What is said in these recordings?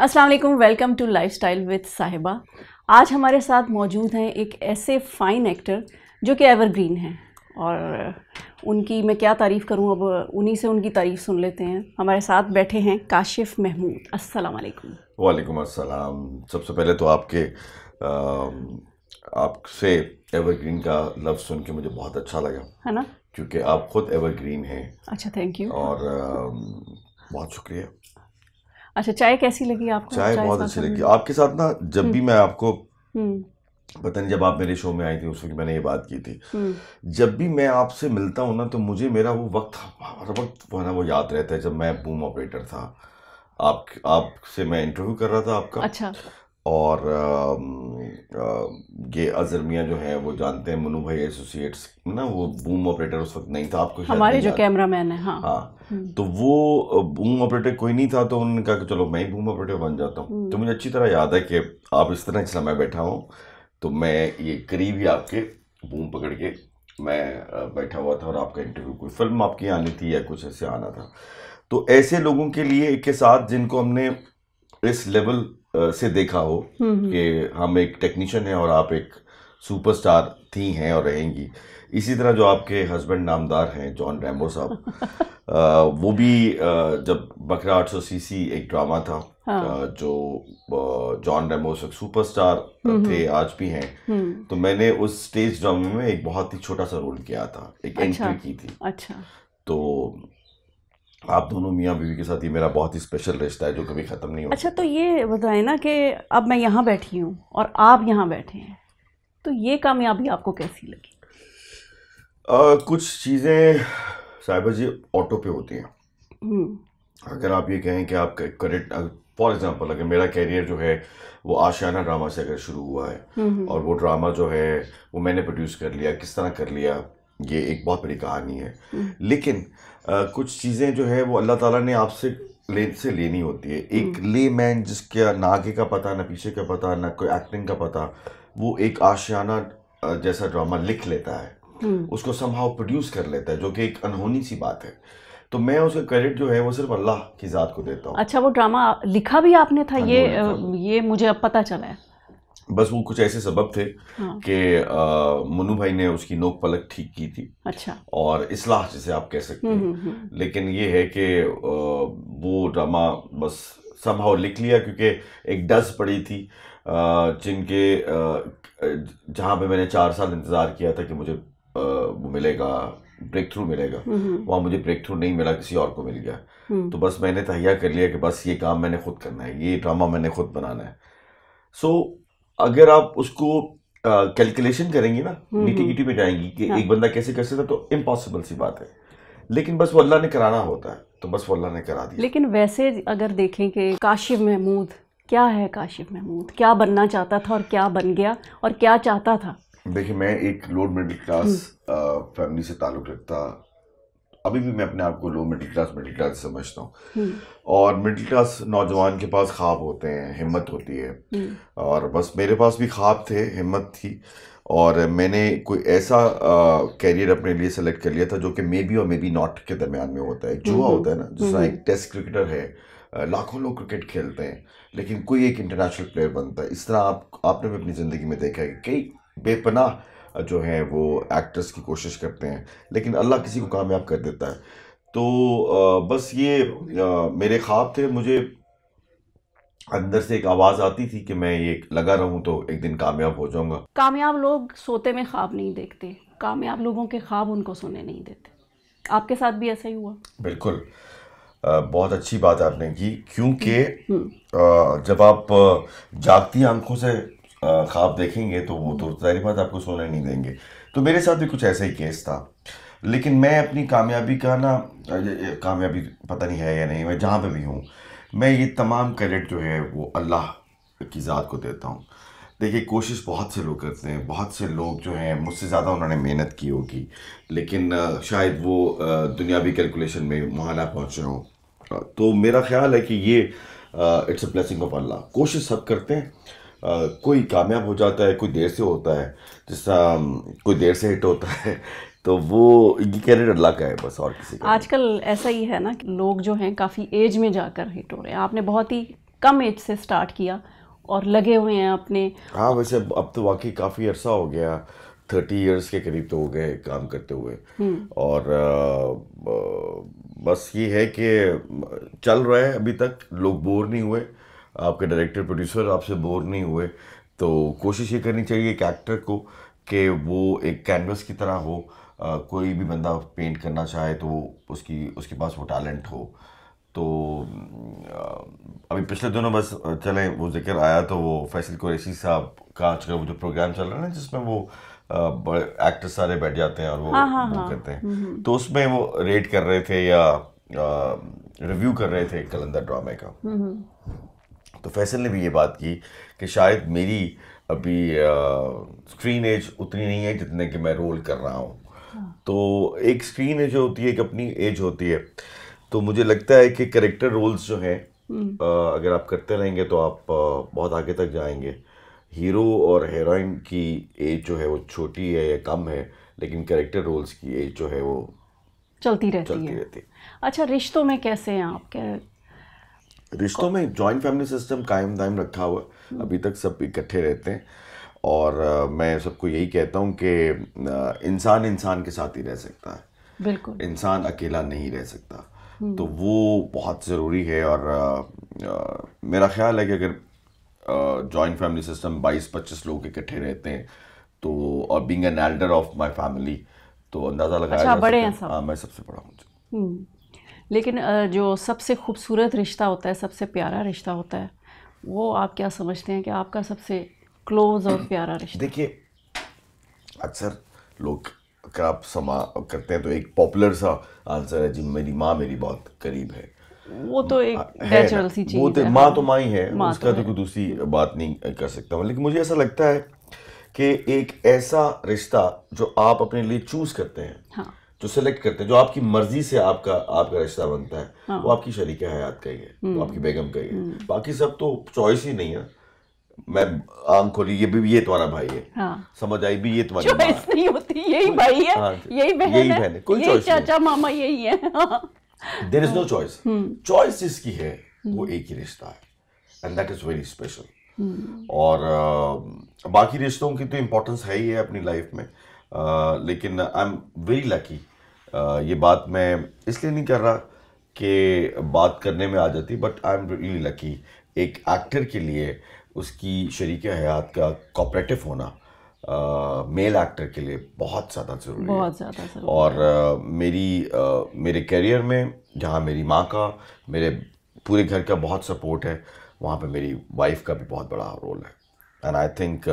Aslam welcome to lifestyle with Sahiba आज हमारे साथ मौजूद हैं एक ऐसे फ़ाइन एक्टर जो कि एवरग्रीन हैं और uh, उनकी मैं क्या तारीफ़ करूं अब uh, उन्हीं से उनकी तारीफ़ सुन लेते हैं हमारे साथ बैठे हैं काशिफ महमूद अस्सलाम वालेकुम वालेकुम अस्सलाम सबसे पहले तो आपके um, आपसे एवरग्रीन का लफ्ज़ सुन के मुझे बहुत अच्छा लगा है ना क्योंकि आप ख़ुद एवरग्रीन हैं अच्छा थैंक यू और um, बहुत शुक्रिया अच्छा चाय कैसी लगी आपको चाय, बहुत अच्छी लगी हम्म। आपके साथ ना जब भी मैं आपको हम्म। पता नहीं जब आप मेरे शो में आई थी उस वक्त मैंने ये बात की थी हम्म। जब भी मैं आपसे मिलता हूँ ना तो मुझे मेरा वो वक्त हर वक्त वो ना वो याद रहता है जब मैं बूम ऑपरेटर था आप आपसे मैं इंटरव्यू कर रहा था आपका अच्छा और ये अजरमिया जो है वो जानते हैं मनु भाई एसोसिएट्स ना वो बूम ऑपरेटर उस वक्त नहीं था आपको हमारे जो कैमरा मैन है हाँ हाँ हम्म। तो वो बूम ऑपरेटर कोई नहीं था तो उन्होंने कहा कि चलो मैं ही बूम ऑपरेटर बन जाता हूँ हम्म। तो मुझे अच्छी तरह याद है कि आप इस तरह इसलिए समय बैठा हूँ तो मैं ये करीब ही आपके बूम पकड़ के मैं बैठा हुआ था और आपका इंटरव्यू कोई फिल्म आपकी आनी थी या कुछ ऐसे आना था तो ऐसे लोगों के लिए के साथ जिनको हमने इस लेवल से देखा हो हम्म, हम्म। कि हम एक टेक्नीशियन हैं और आप एक सुपरस्टार थी हैं और रहेंगी इसी तरह जो आपके हस्बैंड नामदार हैं जॉन रैम्बो साहब वो भी जब बकरा आठ सौ सीसी एक ड्रामा था हाँ। जो जॉन रैम्बो एक सुपरस्टार थे आज भी हैं हम्म। तो मैंने उस स्टेज ड्रामे में एक बहुत ही छोटा सा रोल किया था एक अच्छा, एंट्री की थी अच्छा तो आप दोनों मियाँ बीवी के साथ ये मेरा बहुत ही स्पेशल रिश्ता है जो कभी ख़त्म नहीं होता अच्छा तो ये बताएं ना कि अब मैं यहाँ बैठी हूँ और आप यहाँ बैठे हैं तो ये कामयाबी आपको कैसी लगी आ, कुछ चीज़ें साहिबा जी ऑटो पे होती हैं हम्म। अगर आप ये कहें कि आप करेक्ट फॉर एग्ज़ाम्पल अगर मेरा कैरियर जो है वो आशियाना ड्रामा से अगर शुरू हुआ है हम्म, हम्म। और वो ड्रामा जो है वो मैंने प्रोड्यूस कर लिया किस तरह कर लिया ये एक बहुत बड़ी कहानी है लेकिन कुछ चीज़ें जो है वो अल्लाह ताला ने आपसे ले से लेनी होती है एक हम्म। ले मैन जिसके ना आगे का पता ना पीछे का पता ना कोई एक्टिंग का पता वो एक आशियाना जैसा ड्रामा लिख लेता है हम्म। उसको संभाव प्रोड्यूस कर लेता है जो कि एक अनहोनी सी बात है तो मैं उसका क्रेडिट जो है वो सिर्फ अल्लाह की ज़ात को देता हूँ अच्छा वो ड्रामा लिखा भी आपने था हाँ, ये था। ये मुझे अब पता चला है बस वो कुछ ऐसे सबब थे हाँ। कि मनु भाई ने उसकी नोक पलक ठीक की थी अच्छा और इसलाह जिसे आप कह सकते हैं हम्म, हम्म, हम्म। लेकिन ये है कि वो ड्रामा बस समहाउ लिख लिया क्योंकि एक डस पड़ी थी जिनके जहाँ पे मैंने चार साल इंतज़ार किया था कि मुझे वो मिलेगा ब्रेक थ्रू मिलेगा वहाँ मुझे ब्रेक थ्रू नहीं मिला किसी और को मिल गया तो बस मैंने तहिया कर लिया कि बस ये काम मैंने खुद करना है ये ड्रामा मैंने खुद बनाना है सो so, अगर आप उसको कैलकुलेशन करेंगे ना नीटी हम्म, हम्म। में जाएंगी कि हाँ। एक बंदा कैसे कर सकता तो इम्पॉसिबल सी बात है लेकिन बस वो अल्लाह ने कराना होता है तो बस वो अल्लाह ने करा दिया लेकिन वैसे अगर देखें कि काशिफ महमूद क्या है काशिफ महमूद क्या बनना चाहता था और क्या बन गया और क्या चाहता था देखिए मैं एक लोअर मिडिल क्लास फैमिली से ताल्लुक़ रखता अभी भी मैं अपने आप को low middle class middle class समझता हूँ हम्म। और मिडिल क्लास नौजवान के पास ख्वाब होते हैं हिम्मत होती है हम्म। और बस मेरे पास भी ख्वाब थे हिम्मत थी और मैंने कोई ऐसा कैरियर अपने लिए सेलेक्ट कर लिया था जो कि मे बी और मे बी नॉट के दरमियान में होता है जुआ हम्म। होता है ना जिस तरह एक टेस्ट क्रिकेटर है लाखों लोग क्रिकेट खेलते हैं लेकिन कोई एक इंटरनेशनल प्लेयर बनता है इस तरह आप आपने भी अपनी ज़िंदगी में देखा है कि कई बेपनाह जो हैं वो एक्टर्स की कोशिश करते हैं लेकिन अल्लाह किसी को कामयाब कर देता है तो बस ये मेरे ख्वाब थे मुझे अंदर से एक आवाज़ आती थी कि मैं ये लगा रहूं तो एक दिन कामयाब हो जाऊँगा कामयाब लोग सोते में ख्वाब नहीं देखते कामयाब लोगों के ख्वाब उनको सोने नहीं देते आपके साथ भी ऐसा ही हुआ बिल्कुल आ, बहुत अच्छी बात आपने की क्योंकि हम्म, हम्म। जब आप जागती आंखों से ख्वाब देखेंगे तो वो तो हम्म। जाहिर बात आपको सोने नहीं देंगे तो मेरे साथ भी कुछ ऐसा ही केस था लेकिन मैं अपनी कामयाबी का ना कामयाबी पता नहीं है या नहीं मैं जहाँ पर भी हूँ मैं ये तमाम क्रेडिट जो है वो अल्लाह की ज़ात को देता हूँ देखिए कोशिश बहुत से लोग करते हैं बहुत से लोग जो हैं मुझसे ज़्यादा उन्होंने मेहनत की होगी लेकिन शायद वो दुनियावी कैलकुलेशन में वहाँ ना पहुँचे हों तो मेरा ख्याल है कि ये it's a blessing of Allah कोशिश सब करते हैं कोई कामयाब हो जाता है कोई देर से होता है जैसा कोई देर से हिट होता है तो वो ये कैरियर अल्लाह का है बस और किसी का आजकल ऐसा ही है ना कि लोग जो हैं काफ़ी एज में जाकर हिट हो रहे हैं आपने बहुत ही कम एज से स्टार्ट किया और लगे हुए हैं अपने हाँ वैसे अब, अब तो वाकई काफ़ी अरसा हो गया थर्टी इयर्स के करीब तो हो गए काम करते हुए हम्म। और आ, बस ये है कि चल रहा है अभी तक लोग बोर नहीं हुए आपके डायरेक्टर प्रोड्यूसर आपसे बोर नहीं हुए तो कोशिश ये करनी चाहिए एक एक्टर को कि वो एक कैनवस की तरह हो आ, कोई भी बंदा पेंट करना चाहे तो उसकी उसके पास वो टैलेंट हो तो अभी पिछले दिनों बस चले वो जिक्र आया तो वो फैसल कुरैशी साहब का आज का वो जो प्रोग्राम चल रहा है ना जिसमें वो बड़े एक्टर सारे बैठ जाते हैं और वो, हाँ, हाँ वो हाँ, करते हैं हम्म, हम्म। तो उसमें वो रेट कर रहे थे या रिव्यू कर रहे थे कलंदर ड्रामे का हम्म, तो फैसल ने भी ये बात की कि शायद मेरी अभी स्क्रीन एज उतनी नहीं है जितने कि मैं रोल कर रहा हूँ हाँ। तो एक स्क्रीन एज होती है एक अपनी एज होती है तो मुझे लगता है कि करेक्टर रोल्स जो हैं हम्म। अगर आप करते रहेंगे तो आप बहुत आगे तक जाएंगे हीरो और हेरोइन की एज जो है वो छोटी है या कम है लेकिन करेक्टर रोल्स की एज जो है वो चलती रहती चलती है रहती। अच्छा रिश्तों में कैसे हैं आप रिश्तों में जॉइंट फैमिली सिस्टम कायम दायम रखा हुआ हम्म। अभी तक सब इकट्ठे रहते हैं और मैं सबको यही कहता हूँ कि इंसान इंसान के साथ ही रह सकता है बिल्कुल इंसान अकेला नहीं रह सकता हम्म। तो वो बहुत ज़रूरी है और आ, आ, मेरा ख्याल है कि अगर जॉइंट फैमिली सिस्टम 22-25 लोग इकट्ठे रहते हैं तो और being an elder of my family तो अंदाज़ा लगाया अच्छा, बड़े हैं सब हाँ मैं सबसे बड़ा हूँ हम्म। लेकिन जो सबसे खूबसूरत रिश्ता होता है सबसे प्यारा रिश्ता होता है वो आप क्या समझते हैं कि आपका सबसे क्लोज और प्यारा रिश्ता देखिए अक्सर लोग अगर आप समा करते हैं तो एक पॉपुलर सा आंसर है जी मेरी माँ मेरी बहुत करीब है वो तो एक नेचुरल सी चीज़ वो तो माँ तो माँ ही है माँ तो उसका तो कोई दूसरी बात नहीं कर सकता हूँ लेकिन मुझे ऐसा लगता है कि एक ऐसा रिश्ता जो आप अपने लिए चूज करते हैं हाँ। जो सिलेक्ट करते हैं जो आपकी मर्जी से आपका आपका रिश्ता बनता है हाँ। वो आपकी शरीक हयात का ही है वो हम्म। आपकी बेगम का ही है हम्म। बाकी सब तो चॉइस ही नहीं है मैं आंख खोली ये भी ये तुम्हारा भाई है हाँ। समझ आई भी ये तुम्हारी चॉइस नहीं होती यही भाई है हाँ, यही बहन यही बहन है कोई चॉइस चाचा मामा यही है there is no choice choice जिसकी है हम्म। वो एक ही रिश्ता है and that is very special और बाकी रिश्तों की तो इम्पोर्टेंस है ही है अपनी लाइफ में लेकिन आई एम वेरी लकी ये बात मैं इसलिए नहीं कर रहा कि बात करने में आ जाती but I am really lucky एक एक्टर के लिए उसकी शरीक हयात का कॉपरेटिव होना आ, मेल एक्टर के लिए बहुत ज़्यादा ज़रूरी बहुत ज़्यादा और आ, मेरी आ, मेरे करियर में जहाँ मेरी माँ का मेरे पूरे घर का बहुत सपोर्ट है वहाँ पे मेरी वाइफ का भी बहुत बड़ा रोल है and I think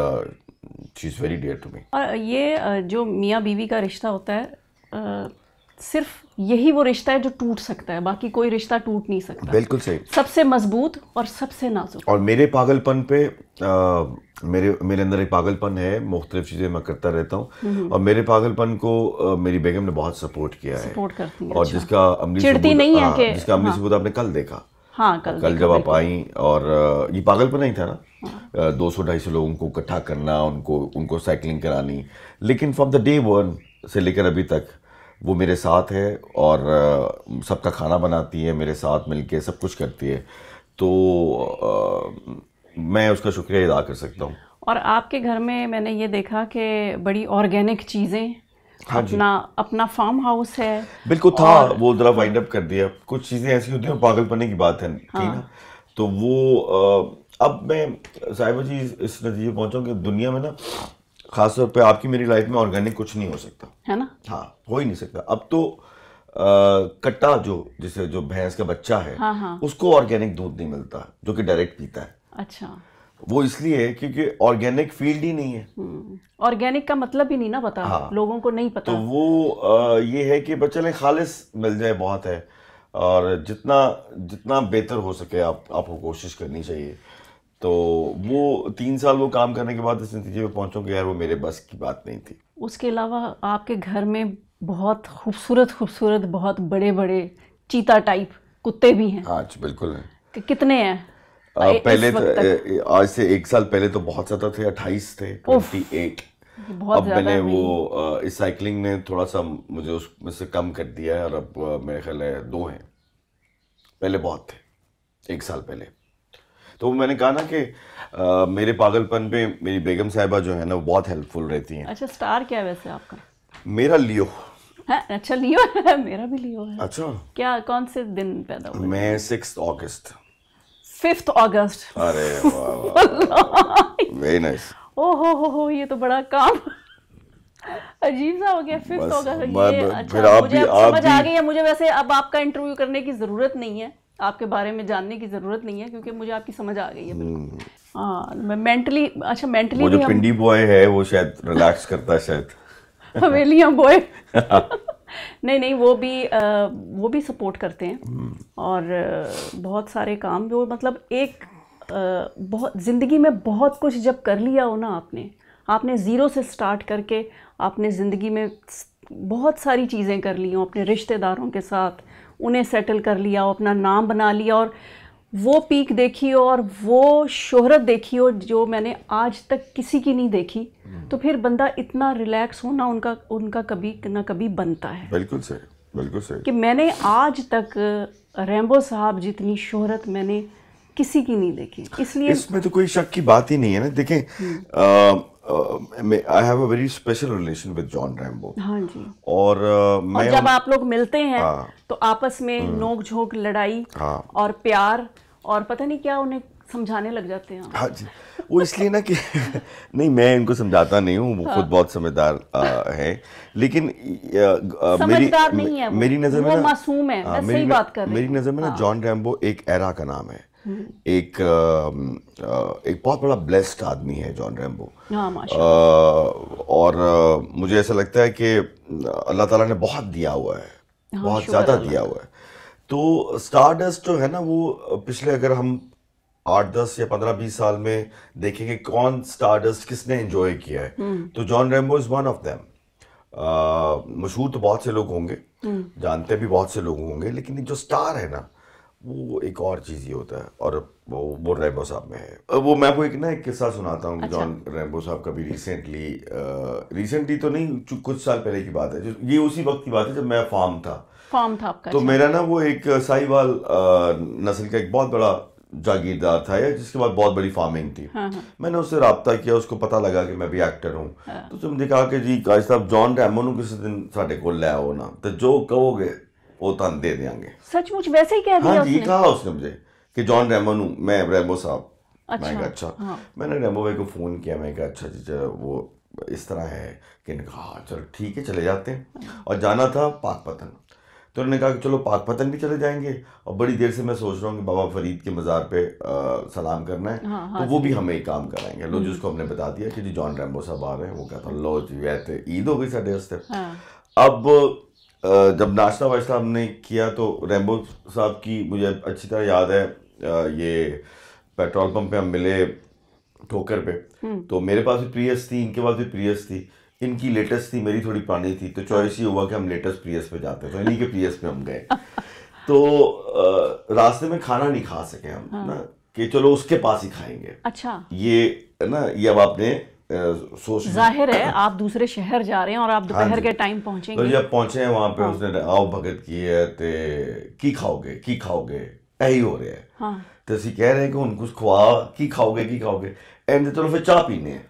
she is very dear to me और ये जो मियाँ बीवी का रिश्ता होता है सिर्फ यही वो रिश्ता है जो टूट सकता है बाकी कोई रिश्ता टूट नहीं सकता बिल्कुल सही सबसे मजबूत और सबसे नाजुक और मेरे पागलपन पे आ, मेरे मेरे अंदर एक पागलपन है मुख्तलिफ चीज़ें मैं करता रहता हूँ हम्म हम्म। और मेरे पागलपन को आ, मेरी बेगम ने बहुत सपोर्ट किया सपोर्ट है और अच्छा। जिसका अमली नहीं है हाँ, कि जिसका अमली हाँ। सबूत आपने कल देखा हाँ कल कल जब आप आई और ये पागलपन नहीं था ना हाँ। दो सौ ढाई सौ लोगों को इकट्ठा करना उनको उनको साइकिलिंग करानी लेकिन फ्रॉम द डे वन से लेकर अभी तक वो मेरे साथ है और सबका खाना बनाती है मेरे साथ मिलके सब कुछ करती है तो आ, मैं उसका शुक्रिया अदा कर सकता हूँ और आपके घर में मैंने ये देखा कि बड़ी ऑर्गेनिक चीज़ें हाँ अपना अपना फार्म हाउस है बिल्कुल था वो जरा वाइंड अप कर दिया कुछ चीज़ें ऐसी होती हैं पागल पने की बात है हाँ। ना तो वो आ, अब मैं साहिबा जी इस नतीजे पहुँचा कि दुनिया में ना खासतौर पे आपकी मेरी लाइफ में ऑर्गेनिक कुछ नहीं हो सकता है ना हाँ हो ही नहीं सकता अब तो कट्टा जो जिसे जो भैंस का बच्चा है हाँ हाँ। उसको ऑर्गेनिक दूध नहीं मिलता जो कि डायरेक्ट पीता है अच्छा वो इसलिए है क्योंकि ऑर्गेनिक फील्ड ही नहीं है ऑर्गेनिक हम्म। का मतलब ही नहीं ना पता हाँ, लोगों को नहीं पता तो वो आ, ये है कि बच्चे खालिश मिल जाए बहुत है और जितना जितना बेहतर हो सके आप आपको कोशिश करनी चाहिए तो वो तीन साल वो काम करने के बाद इस नतीजे पे पहुंचो कि यार वो मेरे बस की बात नहीं थी उसके अलावा आपके घर में बहुत खूबसूरत खूबसूरत बहुत बड़े बड़े चीता टाइप कुत्ते भी हैं हाँ जी बिल्कुल हैं कि कितने हैं पहले तो, आज से एक साल पहले तो बहुत ज़्यादा थे अट्ठाईस थे ट्वेंटी एट अब मैंने वो इस साइकिलिंग ने थोड़ा सा मुझे उसमें से कम कर दिया है और अब मेरे ख्याल है दो हैं पहले बहुत थे एक साल पहले तो मैंने कहा ना कि आ, मेरे पागलपन पे मेरी बेगम साहिबा जो है ना बहुत हेल्पफुल रहती हैं अच्छा स्टार क्या है वैसे आपका मेरा लियो है अच्छा लियो मेरा भी लियो है अच्छा क्या कौन से दिन पैदा हुआ मैं सिक्स अगस्त फिफ्थ अगस्त अरे वेरी नाइस ओ हो हो हो ये तो बड़ा काम अजीब सा हो गया फिफ्थ अगस्त अच्छा, मुझे आप समझ आ गई है मुझे वैसे अब आपका इंटरव्यू करने की ज़रूरत नहीं है आपके बारे में जानने की ज़रूरत नहीं है क्योंकि मुझे आपकी समझ आ गई है मेंटली हम्म। हाँ, अच्छा मेंटली वो जो पिंडी बॉय है वो शायद रिलैक्स करता है शायद हवेलियाँ हाँ। बॉय नहीं नहीं वो भी आ, वो भी सपोर्ट करते हैं हम्म। और बहुत सारे काम जो मतलब एक आ, बहुत ज़िंदगी में बहुत कुछ जब कर लिया हो ना आपने आपने ज़ीरो से स्टार्ट करके आपने ज़िंदगी में बहुत सारी चीज़ें कर ली हों अपने रिश्तेदारों के साथ उन्हें सेटल कर लिया हो अपना नाम बना लिया और वो पीक देखी हो और वो शोहरत देखी हो जो मैंने आज तक किसी की नहीं देखी हम्म। तो फिर बंदा इतना रिलैक्स हो ना उनका उनका कभी ना कभी बनता है बिल्कुल सही बिल्कुल सही कि मैंने आज तक रैम्बो साहब जितनी शोहरत मैंने किसी की नहीं देखी इसलिए इसमें तो कोई शक की बात ही नहीं है ना देखें हम्म। I have a very special relation with John Rambo हाँ जी और uh, मैं और जब आप लोग मिलते हैं हाँ, तो आपस में हम्म। नोक झोंक लड़ाई हाँ, और प्यार और पता नहीं क्या उन्हें समझाने लग जाते हैं हाँ जी वो इसलिए ना कि नहीं मैं इनको समझाता नहीं हूँ वो हाँ, खुद बहुत समझदार है लेकिन मेरी नहीं है मेरी नजर में मासूम है हाँ, मेरी नजर में ना हाँ। जॉन रैम्बो एक एरा का नाम है एक एक बहुत बड़ा ब्लेस्ड आदमी है जॉन रैम्बो हाँ, और मुझे ऐसा लगता है कि अल्लाह ताला ने बहुत दिया हुआ है हाँ, बहुत ज़्यादा दिया हुआ है तो स्टारडस्ट जो है ना वो पिछले अगर हम आठ दस या पंद्रह बीस साल में देखेंगे कौन स्टारडस्ट किसने एंजॉय किया है हम्म। तो John Rambo is one of them मशहूर तो बहुत से लोग होंगे हम्म। जानते भी बहुत से लोग होंगे लेकिन जो स्टार है ना वो एक और चीज़ ही होता है और वो वो रैम्बो साहब में है वो मैं आपको एक ना एक किस्सा सुनाता हूँ अच्छा। जॉन रैम्बो साहब का भी रिसेंटली रिसेंटली तो नहीं कुछ साल पहले की बात है ये उसी वक्त की बात है जब मैं फार्म था फार्म था आपका तो अच्छा। मेरा ना वो एक साहिवाल नस्ल का एक बहुत बड़ा जागीरदार था या जिसके बाद बहुत बड़ी फार्मिंग थी हाँ, हाँ. मैंने उससे रबता किया उसको पता लगा कि मैं भी एक्टर हूँ हाँ. तो तुम कहा कि जी काश साहब जॉन रैमो ਨੂੰ ਕਿਸੇ ਦਿਨ ਸਾਡੇ ਕੋਲ ਲੈ वो तन तो दे देंगे सचमुच वैसे ही कह दिया हाँ जी कहा उसने मुझे कि जॉन रेमो हूँ मैं रेमो साहब अच्छा, मैं अच्छा हाँ। मैंने रेमो भाई को फ़ोन किया मैं कहा अच्छा जी अच्छा, अच्छा, वो इस तरह है कि कहा हाँ चलो ठीक है चले जाते हैं हाँ। और जाना था पाक पतन तो उन्होंने कहा कि चलो पाक पतन भी चले जाएंगे और बड़ी देर से मैं सोच रहा हूँ कि बाबा फरीद के मज़ार पे आ, सलाम करना है हाँ, हाँ, तो वो भी हमें एक काम कराएंगे लो जी हम्म। उसको हमने बता दिया कि जी जॉन रैम्बो साहब आ रहे हैं वो कहता लो जी वह ईद हो गई साढ़े हाँ। अब जब नाश्ता वाश्ता हमने किया तो रेमबो साहब की मुझे अच्छी तरह याद है ये पेट्रोल पंप पे हम मिले ठोकर पे हम्म। तो मेरे पास भी प्रियस थी इनके पास भी प्रियस थी इनकी लेटेस्ट थी मेरी थोड़ी पुरानी थी तो चॉइस ये हुआ कि हम लेटेस्ट प्रियस पे जाते तो इन्हीं के प्रियस पे हम गए तो रास्ते में खाना नहीं खा सके हम हाँ। ना कि चलो उसके पास ही खाएंगे अच्छा ये ना ये अब आपने सोच जाहिर है आप दूसरे शहर जा रहे हैं और आप हाँ दोपहर के टाइम पहुंचेंगे तो जब पहुंचे हैं वहां पे हाँ। उसने आओ भगत की है ते की खाओगे की खाओगे ऐ हो रहा है हाँ। तो असं कह रहे हैं कि उनको खुआ की खाओगे की खाओगे एंड चलो फिर चाह पीने हैं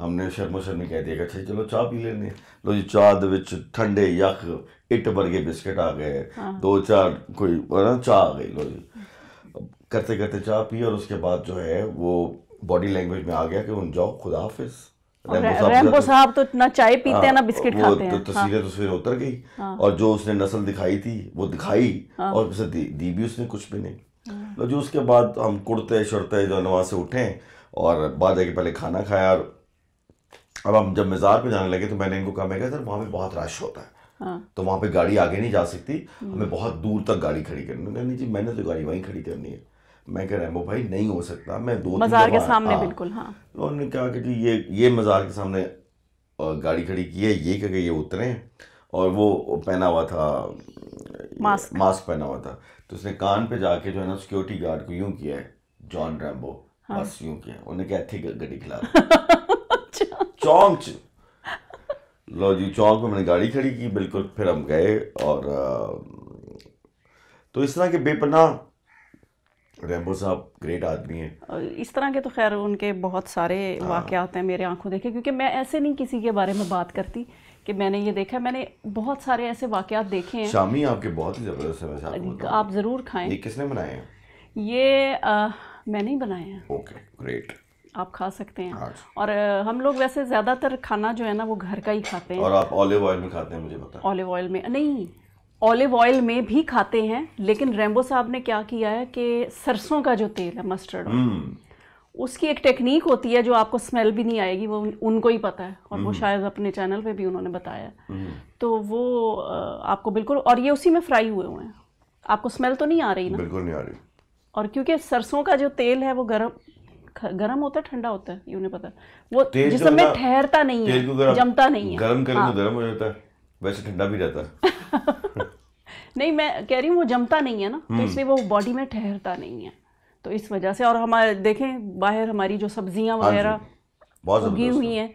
हमने शर्मो शर्मी कह दिया अच्छा चलो चाह पी लेने लो जी चाह ठंडे यख इट वर्गे बिस्किट आ गए हाँ। दो चार कोई चाह आ गई लो जी करते करते चाह पी और उसके बाद जो है वो बॉडी लैंग्वेज में आ गया कि उन जाओ खुदा हाफिज रैम्बो साहब तो ना चाय हाँ, पीते हैं ना बिस्किट खाते हैं तो हाँ। तस्वीरें तो तस्वीरें उतर गई हाँ। और जो उसने नस्ल दिखाई थी वो दिखाई और उसे दी भी उसने कुछ भी नहीं तो जो उसके बाद हम कुर्ते शर्ते जो नमाज से उठे और बाद जाके पहले खाना खाया और अब हम जब मज़ार पे जाने लगे तो मैंने इनको कहा मैं कहा सर वहाँ पे बहुत रश होता है हाँ। तो वहाँ पे गाड़ी आगे नहीं जा सकती हम्म। हमें बहुत दूर तक गाड़ी खड़ी करनी है जी मैंने तो गाड़ी वहीं खड़ी करनी है मैं कह रहा हूँ भाई नहीं हो सकता मैं दो मज़ार के सामने हाँ। बिल्कुल हाँ तो उन्होंने कहा कि जी ये ये मज़ार के सामने गाड़ी खड़ी की है ये कह के ये उतरे और वो पहना हुआ था मास्क मास्क पहना हुआ था तो उसने कान पे जाके जो है ना सिक्योरिटी गार्ड को यूं किया है जॉन रैम्बो हाँ। बस यूं किया उन्हें क्या थी गड्डी खिला अच्छा। चौंक लो जी चौंक में मैंने गाड़ी खड़ी की बिल्कुल फिर हम गए और तो इस तरह के बेपनाह रेमो साहब ग्रेट आदमी हैं इस तरह के तो खैर उनके बहुत सारे वाक़ हाँ। वाक़ात हैं मेरे आंखों देखे क्योंकि मैं ऐसे नहीं किसी के बारे में बात करती कि मैंने ये देखा मैंने बहुत सारे ऐसे वाक़ात देखे हैं शामी आपके बहुत ही ज़बरदस्त है आप ज़रूर खाएँ ये किसने बनाए हैं ये आ, मैंने ही बनाए हैं ओके ग्रेट आप खा सकते हैं हाँ। और हम लोग वैसे ज़्यादातर खाना जो है ना वो घर का ही खाते हैं और आप ऑलिव ऑयल में खाते हैं मुझे पता ऑलिव ऑयल में नहीं ऑलिव ऑयल में भी खाते हैं लेकिन रेम्बो साहब ने क्या किया है कि सरसों का जो तेल है मस्टर्ड हम्म। mm. उसकी एक टेक्निक होती है जो आपको स्मेल भी नहीं आएगी वो उनको ही पता है और mm. वो हम्म। शायद अपने चैनल पे भी उन्होंने बताया mm. तो वो आपको बिल्कुल और ये उसी में फ्राई हुए हुए हैं आपको स्मेल तो नहीं आ रही ना बिल्कुल नहीं आ रही और क्योंकि सरसों का जो तेल है वो गर्म गर्म होता है ठंडा होता है ये उन्हें पता है वो जिसमें ठहरता नहीं है जमता नहीं है गर्म हाँ। गर्म हो जाता है वैसे ठंडा भी रहता है नहीं मैं कह रही हूँ वो जमता नहीं है ना तो हम्म। इसलिए वो बॉडी में ठहरता नहीं है तो इस वजह से और हमारे देखें बाहर हमारी जो सब्जियां हाँ वगैरह उगी हुई हैं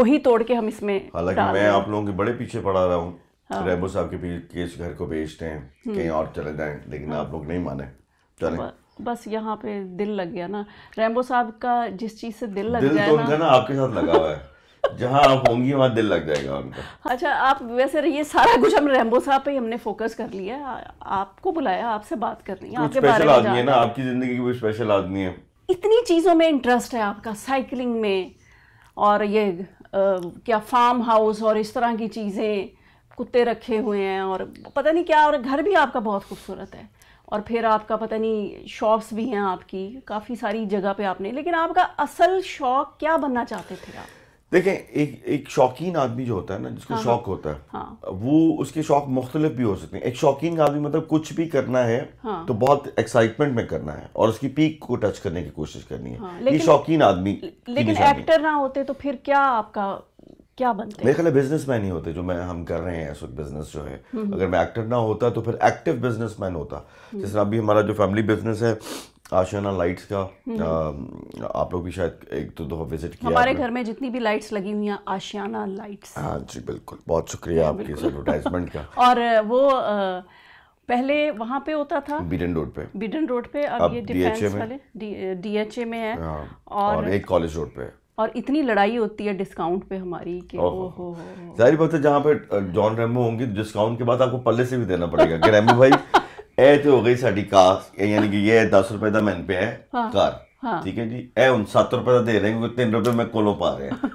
वही तोड़ के हम इसमें हालांकि मैं आप लोगों के बड़े पीछे पड़ा रहा हूँ हाँ। रेबो साहब के केस घर को बेचते हैं हम्म। कहीं और चले जाए लेकिन आप लोग नहीं माने चले बस यहाँ पे दिल लग गया ना रेम्बो साहब का जिस चीज़ से दिल लग दिल जाए तो ना, ना आपके साथ लगा हुआ है जहाँ आप होंगी वहाँ दिल लग जाएगा उनका अच्छा आप वैसे ये सारा कुछ हम रेम्बो साहब पे हमने फोकस कर लिया है आपको बुलाया आपसे बात करनी है आपके बारे है ना आपकी ज़िंदगी भी स्पेशल आदमी है इतनी चीज़ों में इंटरेस्ट है आपका साइकिलिंग में और ये आ, क्या फार्म हाउस और इस तरह की चीज़ें कुत्ते रखे हुए हैं और पता नहीं क्या और घर भी आपका बहुत खूबसूरत है और फिर आपका पता नहीं शॉप्स भी हैं आपकी काफ़ी सारी जगह पे आपने लेकिन आपका असल शौक क्या बनना चाहते थे आप देखें एक एक शौकीन आदमी जो होता है ना जिसको हाँ, हाँ, शौक होता है हाँ, वो उसके शौक मुख्तलिफ भी हो सकते हैं एक शौकीन आदमी मतलब कुछ भी करना है हाँ, तो बहुत एक्साइटमेंट में करना है और उसकी पीक को टच करने की कोशिश करनी है हाँ, ये शौकीन आदमी लेकिन एक्टर ना होते तो फिर क्या आपका क्या बनता मेरे ख्याल बिजनेस मैन ही होते जो मैं हम कर रहे हैं इस वक्त बिजनेस जो है हम्म। अगर मैं एक्टर ना होता तो फिर एक्टिव बिजनेस मैन होता हम्म। जैसे अभी हमारा जो फैमिली बिजनेस है आशाना लाइट्स का आ, हम्म। आप लोग भी शायद एक दो दफा विजिट किया हमारे घर में जितनी भी लाइट्स लगी हुई हैं आशियाना लाइट्स हाँ जी बिल्कुल बहुत शुक्रिया आपके इस एडवर्टाइजमेंट का और वो आ, पहले वहाँ पे होता था बीडन रोड पे बीडन रोड पे अब, अब ये डिफेंस वाले डीएचए में है हाँ, और, एक कॉलेज रोड पे और इतनी लड़ाई होती है डिस्काउंट पे हमारी कि ओ, ओ, जाहिर बात है जहाँ पे जॉन रेमो होंगे डिस्काउंट के बाद आपको पल्ले से भी देना पड़ेगा कि रेमो भाई ए ਤੇ हो गई ਸਾਡੀ कास्ट ਯਾਨੀ ਕਿ ਇਹ दस रुपए का मैन पे है हाँ, कार ਹੈ ठीक है जी ए ਰੁਪਏ ਦਾ रुपए का दे रहे हैं क्योंकि तीन रुपए में कोलों पा रहे हैं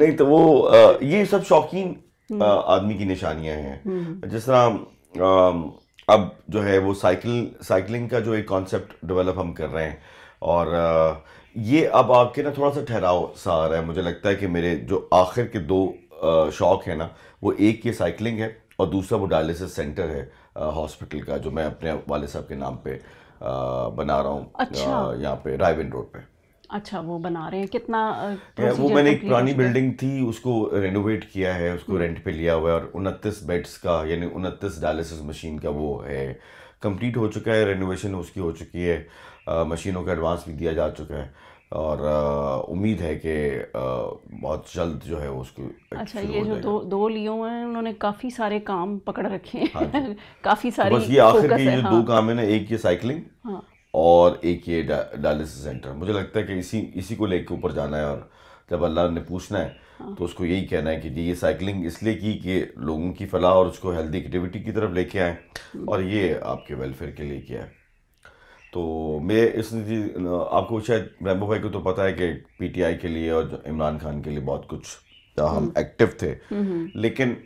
नहीं तो वो आ, ये सब शौकीन आदमी की निशानियां हैं जिस तरह अब जो है वो साइकिल साइकिलिंग का जो एक कॉन्सेप्ट डेवलप हम कर रहे हैं और ये अब आपके ना थोड़ा सा ठहराव सा आ रहा है मुझे लगता है कि मेरे जो आखिर के दो शौक है ना वो एक ये साइकिलिंग है और दूसरा वो डायलिसिस सेंटर है हॉस्पिटल का जो मैं अपने वाले साहब के नाम पे आ, बना रहा हूँ अच्छा। यहाँ पे रायविन रोड पे अच्छा वो बना रहे हैं कितना वो मैंने एक पुरानी बिल्डिंग थी उसको रेनोवेट किया है उसको रेंट हम्म। पे लिया हुआ है और उनतीस बेड्स का यानी उनतीस डायलिसिस मशीन का वो है कंप्लीट हो चुका है रेनोवेशन उसकी हो चुकी है मशीनों का एडवांस भी दिया जा चुका है और उम्मीद है कि बहुत जल्द जो है उसको अच्छा ये जो दो दो लियो हैं उन्होंने काफ़ी सारे काम पकड़ रखे हैं हाँ काफ़ी सारे बस ये आखिर के जो हाँ। दो काम है ना एक ये साइकिलिंग हाँ। और एक ये डायलिसिस सेंटर मुझे लगता है कि इसी इसी को लेकर ऊपर जाना है और जब अल्लाह ने पूछना है हाँ। तो उसको यही कहना है कि ये साइकिलिंग इसलिए की कि लोगों की फलाह और उसको हेल्दी एक्टिविटी की तरफ लेके आए और हम्म। ये आपके वेलफेयर के लिए किया है तो मैं इस नीति आपको शायद महबूब भाई को तो पता है कि पीटीआई के लिए और इमरान खान के लिए बहुत कुछ हम एक्टिव हम्म। थे लेकिन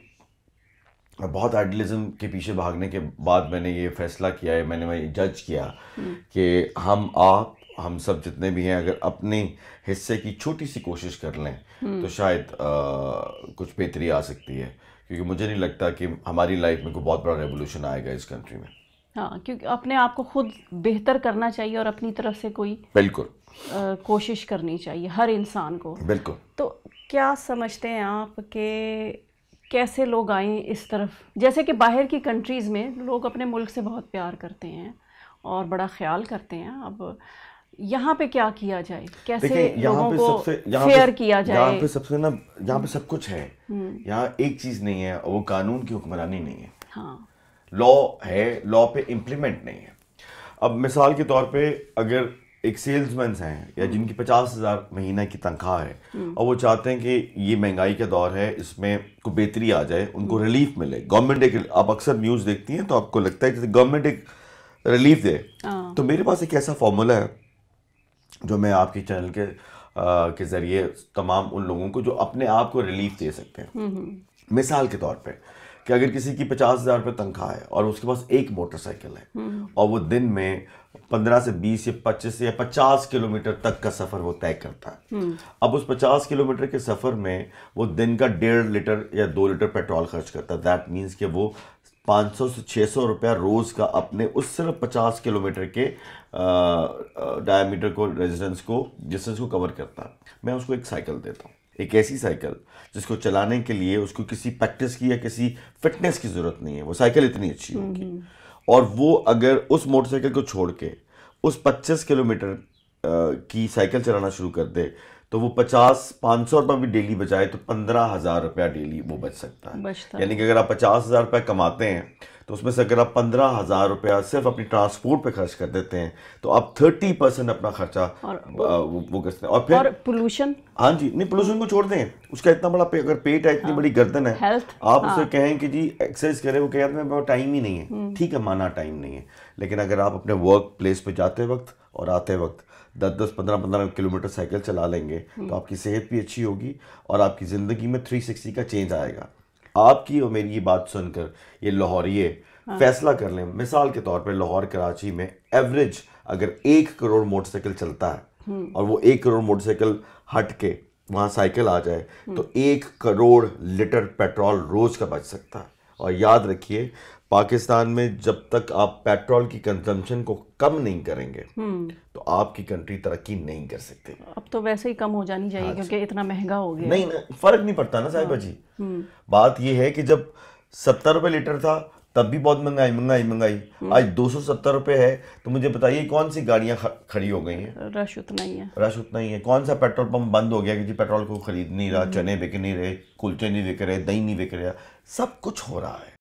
बहुत आइडलिज्म के पीछे भागने के बाद मैंने ये फैसला किया है मैंने मैं जज किया हम्म। कि हम आप हम सब जितने भी हैं अगर अपने हिस्से की छोटी सी कोशिश कर लें हम्म। तो शायद आ, कुछ बेहतरी आ सकती है क्योंकि मुझे नहीं लगता कि हमारी लाइफ में कोई बहुत बड़ा रेवोल्यूशन आएगा इस कंट्री में हाँ क्योंकि अपने आप को खुद बेहतर करना चाहिए और अपनी तरफ से कोई बिल्कुल कोशिश करनी चाहिए हर इंसान को बिल्कुल तो क्या समझते हैं आप के कैसे लोग आए इस तरफ जैसे कि बाहर की कंट्रीज़ में लोग अपने मुल्क से बहुत प्यार करते हैं और बड़ा ख्याल करते हैं अब यहाँ पे क्या किया जाए कैसे यहाँ पे सबसे यहाँ पे, किया जाए यहाँ पे सबसे ना यहाँ पे सब कुछ है हम्म। यहाँ एक चीज़ नहीं है वो कानून की हुक्मरानी नहीं है हाँ लॉ है लॉ पे इम्प्लीमेंट नहीं है अब मिसाल के तौर पे अगर एक सेल्समैन हैं या हम्म। जिनकी पचास हज़ार महीना की तनख्वाह है और हम्म। वो चाहते हैं कि ये महंगाई का दौर है इसमें को बेहतरी आ जाए उनको रिलीफ हम्म। मिले गवर्नमेंट एक आप अक्सर न्यूज़ देखती हैं तो आपको लगता है कि गवर्नमेंट एक रिलीफ दे हाँ। तो मेरे पास एक ऐसा फॉर्मूला है जो मैं आपके चैनल के आ, के ज़रिए तमाम उन लोगों को जो अपने आप को रिलीफ दे सकते हैं मिसाल के तौर पर कि अगर किसी की पचास हज़ार रुपये तनख्वाह है और उसके पास एक मोटरसाइकिल है हम्म। और वो दिन में पंद्रह से बीस या पच्चीस या पचास किलोमीटर तक का सफ़र वो तय करता है हम्म। अब उस पचास किलोमीटर के सफ़र में वो दिन का डेढ़ लीटर या दो लीटर पेट्रोल खर्च करता है दैट मीन्स कि वो पाँच सौ से छः सौ रुपया रोज़ का अपने उस सिर्फ पचास किलोमीटर के डायमीटर को रेजिडेंस को डिस्टेंस को कवर करता है मैं उसको एक साइकिल देता हूँ एक ऐसी साइकिल जिसको चलाने के लिए उसको किसी प्रैक्टिस की या किसी फिटनेस की ज़रूरत नहीं है वो साइकिल इतनी अच्छी हम्म, होगी हम्म। और वो अगर उस मोटरसाइकिल को छोड़ के उस 25 किलोमीटर की साइकिल चलाना शुरू कर दे तो वो पचास पाँच सौ रुपये भी डेली बचाए तो पंद्रह हज़ार रुपया डेली वो बच सकता है यानी कि अगर आप पचास हज़ार रुपया कमाते हैं तो उसमें से अगर आप पंद्रह हज़ार रुपया सिर्फ अपनी ट्रांसपोर्ट पे खर्च कर देते हैं तो आप थर्टी परसेंट अपना खर्चा वो, कर सकते हैं और फिर पोल्यूशन हाँ जी नहीं पोल्यूशन को छोड़ दें उसका इतना बड़ा पे, अगर पेट है इतनी हाँ, बड़ी गर्दन है आप हाँ, उसे कहें कि जी एक्सरसाइज करें वो कह रहे हैं टाइम ही नहीं है हम्म। ठीक है माना टाइम नहीं है लेकिन अगर आप अपने वर्क प्लेस पर जाते वक्त और आते वक्त दस दस पंद्रह पंद्रह किलोमीटर साइकिल चला लेंगे हम्म। तो आपकी सेहत भी अच्छी होगी और आपकी ज़िंदगी में थ्री सिक्सटी का चेंज आएगा आपकी और मेरी ये बात सुनकर ये लाहौरिए हाँ। फैसला कर लें मिसाल के तौर पर लाहौर कराची में एवरेज अगर एक करोड़ मोटरसाइकिल चलता है हम्म। और वो एक करोड़ मोटरसाइकिल हट के वहाँ साइकिल आ जाए तो हम्म। एक करोड़ लीटर पेट्रोल रोज का बच सकता है और याद रखिए पाकिस्तान में जब तक आप पेट्रोल की कंजम्पशन को कम नहीं करेंगे हम्म। तो आपकी कंट्री तरक्की नहीं कर सकते अब तो वैसे ही कम हो जानी चाहिए हाँ क्योंकि इतना महंगा हो गया नहीं ना फर्क नहीं पड़ता ना साहिबा हाँ। जी हम्म। बात यह है कि जब सत्तर रुपए लीटर था तब भी बहुत महंगाई महंगाई महंगाई हम्म। आज दो सौ सत्तर रुपए है तो मुझे बताइए कौन सी गाड़ियाँ खड़ी हो गई हैं रश उतना ही है रश उतना ही है कौन सा पेट्रोल पंप बंद हो गया क्योंकि जी पेट्रोल को खरीद नहीं रहा चने बिक नहीं रहे कुलचे नहीं बिक रहे दही नहीं बिक रहा सब कुछ हो रहा है